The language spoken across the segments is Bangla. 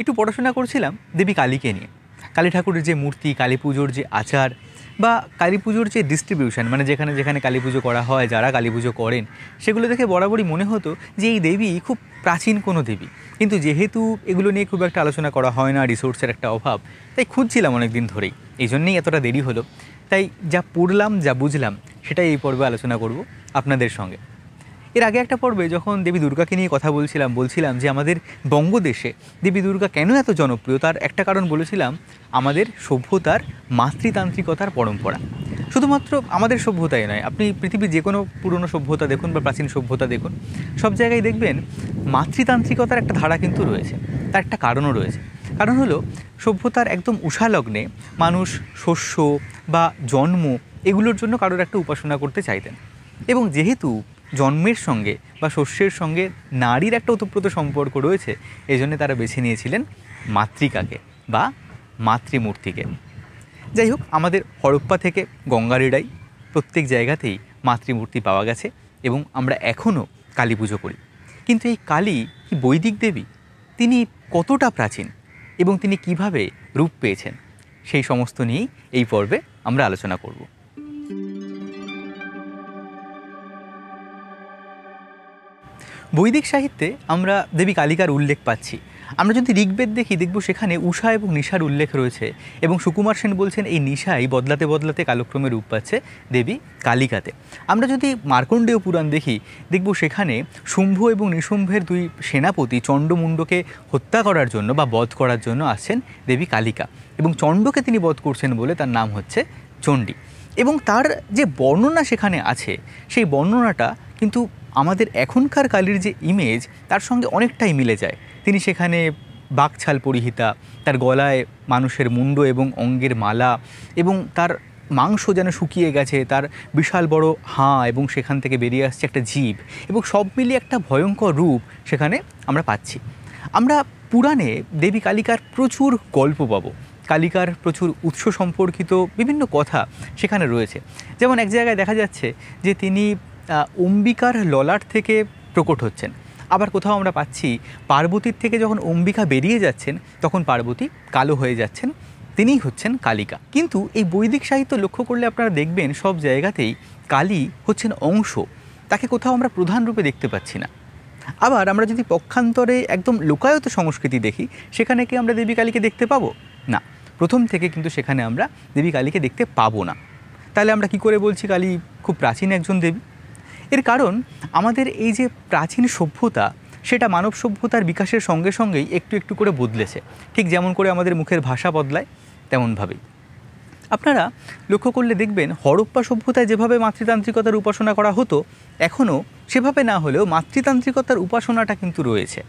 একটু পড়াশোনা করছিলাম দেবী কালীকে নিয়ে কালী ঠাকুরের যে মূর্তি কালী পুজোর যে আচার বা কালী পুজোর যে ডিস্ট্রিবিউশন মানে যেখানে যেখানে কালী পুজো করা হয় যারা কালী পুজো করেন সেগুলো দেখে বরাবরই মনে হতো যে এই দেবী খুব প্রাচীন কোনো দেবী কিন্তু যেহেতু এগুলো নিয়ে খুব একটা আলোচনা করা হয় না রিসোর্সের একটা অভাব তাই খুঁজছিলাম অনেক দিন ধরেই এই জন্যেই এতটা দেরি হলো তাই যা পড়লাম যা বুঝলাম সেটাই এই পর্বে আলোচনা করব আপনাদের সঙ্গে এর আগে একটা পর্বে যখন দেবী দুর্গাকে নিয়ে কথা বলছিলাম বলছিলাম যে আমাদের বঙ্গদেশে দেবী দুর্গা কেন এত জনপ্রিয় তার একটা কারণ বলেছিলাম আমাদের সভ্যতার মাতৃতান্ত্রিকতার পরম্পরা শুধুমাত্র আমাদের সভ্যতাই নয় আপনি পৃথিবীর যে কোনো পুরনো সভ্যতা দেখুন বা প্রাচীন সভ্যতা দেখুন সব জায়গায় দেখবেন মাতৃতান্ত্রিকতার একটা ধারা কিন্তু রয়েছে তার একটা কারণও রয়েছে কারণ হলো সভ্যতার একদম উষালগ্নে মানুষ শস্য বা জন্ম এগুলোর জন্য কারোর একটা উপাসনা করতে চাইতেন এবং যেহেতু জন্মের সঙ্গে বা শস্যের সঙ্গে নারীর একটা ওতপ্রোত সম্পর্ক রয়েছে এই জন্যে তারা বেছে নিয়েছিলেন মাতৃকাকে বা মাতৃমূর্তিকে যাই হোক আমাদের হরপ্পা থেকে গঙ্গারিডাই প্রত্যেক জায়গাতেই মাতৃমূর্তি পাওয়া গেছে এবং আমরা এখনও কালী পুজো করি কিন্তু এই কালী কি বৈদিক দেবী তিনি কতটা প্রাচীন এবং তিনি কিভাবে রূপ পেয়েছেন সেই সমস্ত নিয়েই এই পর্বে আমরা আলোচনা করব বৈদিক সাহিত্যে আমরা দেবী কালিকার উল্লেখ পাচ্ছি আমরা যদি ঋগ্বেদ দেখি দেখব সেখানে উষা এবং নিশার উল্লেখ রয়েছে এবং সুকুমার সেন বলছেন এই নিশাই বদলাতে বদলাতে কালক্রমে রূপ পাচ্ছে দেবী কালিকাতে আমরা যদি মার্কণ্ডেয় পুরাণ দেখি দেখব সেখানে শুম্ভ এবং নিশুম্ভের দুই সেনাপতি চণ্ডমুণ্ডকে হত্যা করার জন্য বা বধ করার জন্য আসছেন দেবী কালিকা এবং চণ্ডকে তিনি বধ করছেন বলে তার নাম হচ্ছে চণ্ডী এবং তার যে বর্ণনা সেখানে আছে সেই বর্ণনাটা কিন্তু আমাদের এখনকার কালির যে ইমেজ তার সঙ্গে অনেকটাই মিলে যায় তিনি সেখানে বাকছাল পরিহিতা তার গলায় মানুষের মুন্ড এবং অঙ্গের মালা এবং তার মাংস যেন শুকিয়ে গেছে তার বিশাল বড় হাঁ এবং সেখান থেকে বেরিয়ে আসছে একটা জীব এবং সব মিলিয়ে একটা ভয়ঙ্কর রূপ সেখানে আমরা পাচ্ছি আমরা পুরাণে দেবী কালিকার প্রচুর গল্প পাব কালিকার প্রচুর উৎস সম্পর্কিত বিভিন্ন কথা সেখানে রয়েছে যেমন এক জায়গায় দেখা যাচ্ছে যে তিনি অম্বিকার ললাট থেকে প্রকট হচ্ছেন আবার কোথাও আমরা পাচ্ছি পার্বতীর থেকে যখন অম্বিকা বেরিয়ে যাচ্ছেন তখন পার্বতী কালো হয়ে যাচ্ছেন তিনিই হচ্ছেন কালিকা কিন্তু এই বৈদিক সাহিত্য লক্ষ্য করলে আপনারা দেখবেন সব জায়গাতেই কালী হচ্ছেন অংশ তাকে কোথাও আমরা প্রধান রূপে দেখতে পাচ্ছি না আবার আমরা যদি পক্ষান্তরে একদম লোকায়ত সংস্কৃতি দেখি সেখানে কি আমরা দেবী কালীকে দেখতে পাবো না প্রথম থেকে কিন্তু সেখানে আমরা দেবী কালীকে দেখতে পাবো না তাহলে আমরা কি করে বলছি কালী খুব প্রাচীন একজন দেবী এর কারণ আমাদের এই যে প্রাচীন সভ্যতা সেটা মানব সভ্যতার বিকাশের সঙ্গে সঙ্গেই একটু একটু করে বদলেছে ঠিক যেমন করে আমাদের মুখের ভাষা বদলায় তেমনভাবেই আপনারা লক্ষ্য করলে দেখবেন হরপ্পা সভ্যতায় যেভাবে মাতৃতান্ত্রিকতার উপাসনা করা হতো এখনও সেভাবে না হলেও মাতৃতান্ত্রিকতার উপাসনাটা কিন্তু রয়েছে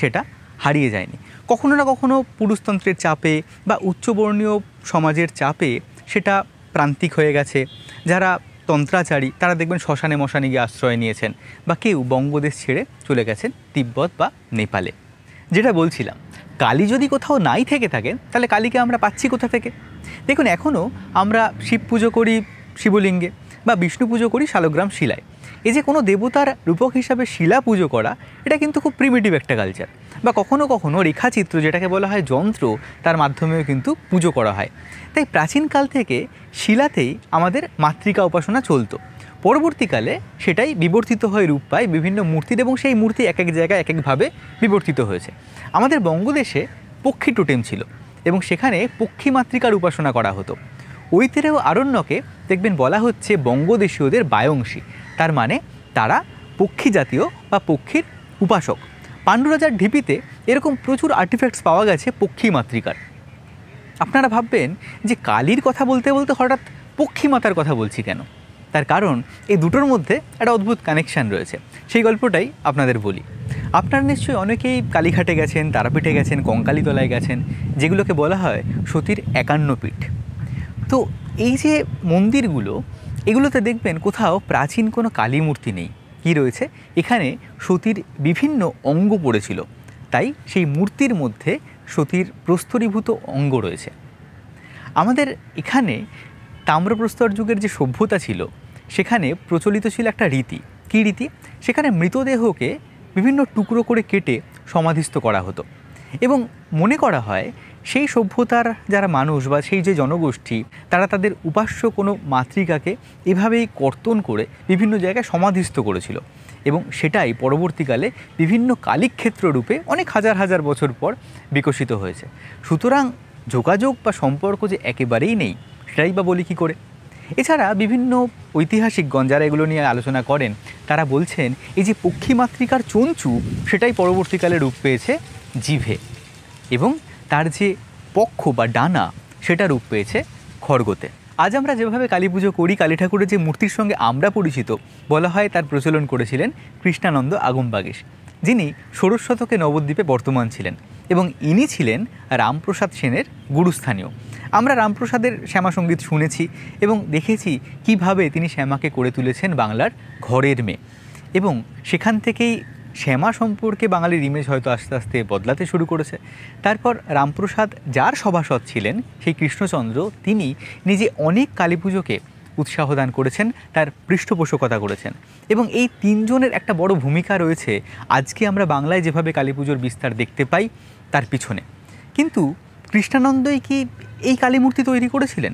সেটা হারিয়ে যায়নি কখনো না কখনো পুরুষতন্ত্রের চাপে বা উচ্চবর্ণীয় সমাজের চাপে সেটা প্রান্তিক হয়ে গেছে যারা তন্ত্রাচারী তারা দেখবেন শ্মশানে মশানে গিয়ে আশ্রয় নিয়েছেন বা কেউ বঙ্গদেশ ছেড়ে চলে গেছেন তিব্বত বা নেপালে যেটা বলছিলাম কালী যদি কোথাও নাই থেকে থাকে তাহলে কালীকে আমরা পাচ্ছি কোথা থেকে দেখুন এখনও আমরা শিব পুজো করি শিবলিঙ্গে বা বিষ্ণু পুজো করি শালগ্রাম শিলায় এই যে কোনো দেবতার রূপক হিসাবে শিলা পুজো করা এটা কিন্তু খুব প্রিমেটিভ একটা কালচার বা কখনো কখনো রেখাচিত্র যেটাকে বলা হয় যন্ত্র তার মাধ্যমেও কিন্তু পুজো করা হয় তাই প্রাচীনকাল থেকে শিলাতেই আমাদের মাতৃকা উপাসনা চলতো পরবর্তীকালে সেটাই বিবর্তিত হয়ে রূপ পায় বিভিন্ন মূর্তির এবং সেই মূর্তি এক এক জায়গায় এক একভাবে বিবর্তিত হয়েছে আমাদের বঙ্গদেশে পক্ষী টোটেম ছিল এবং সেখানে পক্ষী মাতৃকার উপাসনা করা হতো ঐতেরেও আরণ্যকে দেখবেন বলা হচ্ছে বঙ্গদেশীয়দের বায়ংশী তার মানে তারা পক্ষী জাতীয় বা পক্ষীর উপাসক পাণ্ডুরাজার ঢিপিতে এরকম প্রচুর আর্টিফ্যাক্টস পাওয়া গেছে পক্ষী মাতৃকার আপনারা ভাববেন যে কালীর কথা বলতে বলতে হঠাৎ পক্ষী মাতার কথা বলছি কেন তার কারণ এই দুটোর মধ্যে একটা অদ্ভুত কানেকশান রয়েছে সেই গল্পটাই আপনাদের বলি আপনারা নিশ্চয়ই অনেকেই কালীঘাটে গেছেন তারাপীঠে গেছেন কঙ্কালীতলায় গেছেন যেগুলোকে বলা হয় সতীর একান্ন পীঠ তো এই যে মন্দিরগুলো এগুলোতে দেখবেন কোথাও প্রাচীন কোনো কালী মূর্তি নেই কি রয়েছে এখানে সতীর বিভিন্ন অঙ্গ পড়েছিল তাই সেই মূর্তির মধ্যে সতীর প্রস্তরীভূত অঙ্গ রয়েছে আমাদের এখানে তাম্রপ্রস্তর যুগের যে সভ্যতা ছিল সেখানে প্রচলিত ছিল একটা রীতি কী রীতি সেখানে মৃতদেহকে বিভিন্ন টুকরো করে কেটে সমাধিস্থ করা হতো এবং মনে করা হয় সেই সভ্যতার যারা মানুষ বা সেই যে জনগোষ্ঠী তারা তাদের উপাস্য কোনো মাতৃকাকে এভাবেই কর্তন করে বিভিন্ন জায়গায় সমাধিস্থ করেছিল এবং সেটাই পরবর্তীকালে বিভিন্ন কালিক্ষেত্র রূপে অনেক হাজার হাজার বছর পর বিকশিত হয়েছে সুতরাং যোগাযোগ বা সম্পর্ক যে একেবারেই নেই সেটাই বা বলি কী করে এছাড়া বিভিন্ন ঐতিহাসিকগণ যারা এগুলো নিয়ে আলোচনা করেন তারা বলছেন এই যে পক্ষী মাতৃকার চঞ্চু সেটাই পরবর্তীকালে রূপ পেয়েছে জিভে এবং তার যে পক্ষ বা ডানা সেটা রূপ পেয়েছে খড়গতে আজ আমরা যেভাবে কালী পুজো করি কালী ঠাকুরের যে মূর্তির সঙ্গে আমরা পরিচিত বলা হয় তার প্রচলন করেছিলেন কৃষ্ণানন্দ আগমবাগেশ যিনি ষোড়শ শতকে নবদ্বীপে বর্তমান ছিলেন এবং ইনি ছিলেন রামপ্রসাদ সেনের গুরুস্থানীয় আমরা রামপ্রসাদের শ্যামা সঙ্গীত শুনেছি এবং দেখেছি কিভাবে তিনি শ্যামাকে করে তুলেছেন বাংলার ঘরের মেয়ে এবং সেখান থেকেই শ্যামা সম্পর্কে বাঙালির ইমেজ হয়তো আস্তে আস্তে বদলাতে শুরু করেছে তারপর রামপ্রসাদ যার সভাসদ ছিলেন সেই কৃষ্ণচন্দ্র তিনি নিজে অনেক কালী পুজোকে উৎসাহ দান করেছেন তার পৃষ্ঠপোষকতা করেছেন এবং এই তিনজনের একটা বড় ভূমিকা রয়েছে আজকে আমরা বাংলায় যেভাবে কালী পুজোর বিস্তার দেখতে পাই তার পিছনে কিন্তু কৃষ্ণানন্দই কি এই কালী মূর্তি তৈরি করেছিলেন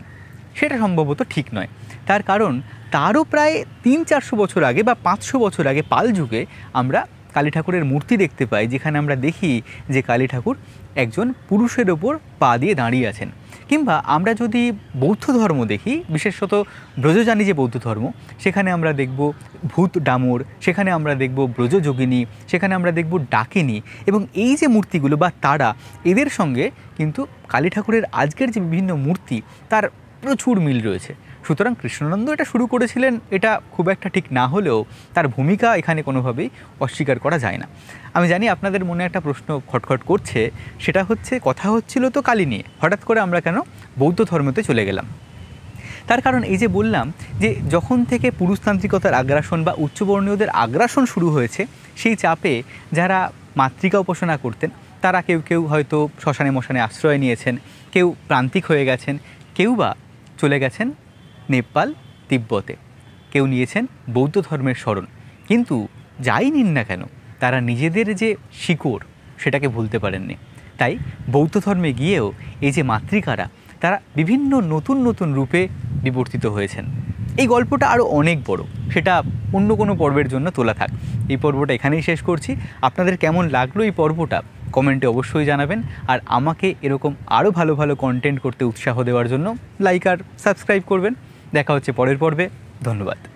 সেটা সম্ভবত ঠিক নয় তার কারণ তারও প্রায় তিন চারশো বছর আগে বা পাঁচশো বছর আগে পাল যুগে আমরা কালী ঠাকুরের মূর্তি দেখতে পাই যেখানে আমরা দেখি যে কালী ঠাকুর একজন পুরুষের ওপর পা দিয়ে দাঁড়িয়ে আছেন কিংবা আমরা যদি বৌদ্ধ ধর্ম দেখি বিশেষত ব্রজজানি যে বৌদ্ধ ধর্ম সেখানে আমরা দেখব ভূত ডামর সেখানে আমরা দেখব ব্রজযোগিনী সেখানে আমরা দেখব ডাকিনী এবং এই যে মূর্তিগুলো বা তারা এদের সঙ্গে কিন্তু কালী ঠাকুরের আজকের যে বিভিন্ন মূর্তি তার প্রচুর মিল রয়েছে সুতরাং কৃষ্ণানন্দ এটা শুরু করেছিলেন এটা খুব একটা ঠিক না হলেও তার ভূমিকা এখানে কোনোভাবেই অস্বীকার করা যায় না আমি জানি আপনাদের মনে একটা প্রশ্ন খটখট করছে সেটা হচ্ছে কথা হচ্ছিল তো কালী নিয়ে হঠাৎ করে আমরা কেন বৌদ্ধ ধর্মতে চলে গেলাম তার কারণ এই যে বললাম যে যখন থেকে পুরুষতান্ত্রিকতার আগ্রাসন বা উচ্চবর্ণীয়দের আগ্রাসন শুরু হয়েছে সেই চাপে যারা মাতৃকা উপাসনা করতেন তারা কেউ কেউ হয়তো শ্মশানে মশানে আশ্রয় নিয়েছেন কেউ প্রান্তিক হয়ে গেছেন কেউ বা চলে গেছেন নেপাল তিব্বতে কেউ নিয়েছেন বৌদ্ধ ধর্মের স্মরণ কিন্তু যাই নিন না কেন তারা নিজেদের যে শিকড় সেটাকে ভুলতে পারেননি তাই বৌদ্ধ ধর্মে গিয়েও এই যে মাতৃকারা তারা বিভিন্ন নতুন নতুন রূপে বিবর্তিত হয়েছেন এই গল্পটা আরও অনেক বড় সেটা অন্য কোনো পর্বের জন্য তোলা থাক এই পর্বটা এখানেই শেষ করছি আপনাদের কেমন লাগলো এই পর্বটা কমেন্টে অবশ্যই জানাবেন আর আমাকে এরকম আরও ভালো ভালো কন্টেন্ট করতে উৎসাহ দেওয়ার জন্য লাইক আর সাবস্ক্রাইব করবেন দেখা হচ্ছে পরের পর্বে ধন্যবাদ